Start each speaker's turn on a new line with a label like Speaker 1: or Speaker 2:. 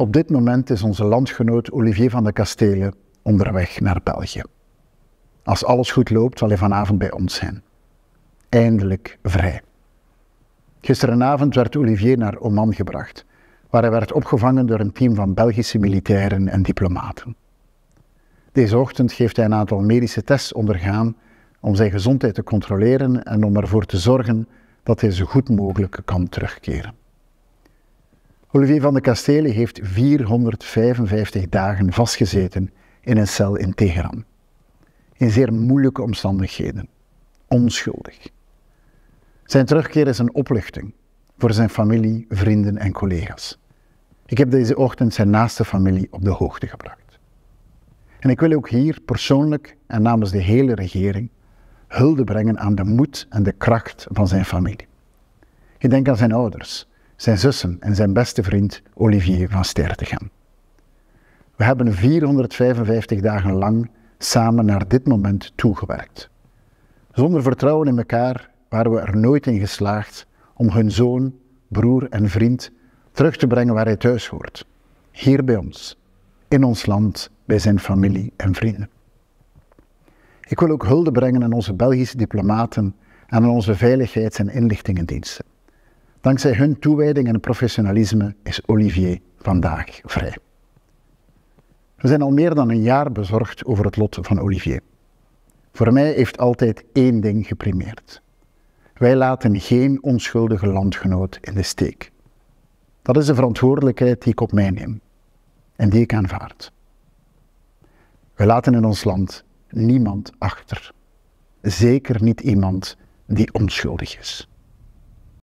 Speaker 1: Op dit moment is onze landgenoot Olivier van de Kastelen onderweg naar België. Als alles goed loopt, zal hij vanavond bij ons zijn. Eindelijk vrij. Gisterenavond werd Olivier naar Oman gebracht, waar hij werd opgevangen door een team van Belgische militairen en diplomaten. Deze ochtend heeft hij een aantal medische tests ondergaan om zijn gezondheid te controleren en om ervoor te zorgen dat hij zo goed mogelijk kan terugkeren. Olivier van de Kastele heeft 455 dagen vastgezeten in een cel in Teheran. In zeer moeilijke omstandigheden. Onschuldig. Zijn terugkeer is een opluchting voor zijn familie, vrienden en collega's. Ik heb deze ochtend zijn naaste familie op de hoogte gebracht. En ik wil ook hier persoonlijk en namens de hele regering hulde brengen aan de moed en de kracht van zijn familie. Ik denk aan zijn ouders, zijn zussen en zijn beste vriend Olivier van Ster te gaan. We hebben 455 dagen lang samen naar dit moment toegewerkt. Zonder vertrouwen in elkaar waren we er nooit in geslaagd om hun zoon, broer en vriend terug te brengen waar hij thuis hoort. Hier bij ons, in ons land, bij zijn familie en vrienden. Ik wil ook hulde brengen aan onze Belgische diplomaten en aan onze veiligheids- en inlichtingendiensten. Dankzij hun toewijding en professionalisme is Olivier vandaag vrij. We zijn al meer dan een jaar bezorgd over het lot van Olivier. Voor mij heeft altijd één ding geprimeerd. Wij laten geen onschuldige landgenoot in de steek. Dat is de verantwoordelijkheid die ik op mij neem en die ik aanvaard. We laten in ons land niemand achter. Zeker niet iemand die onschuldig is.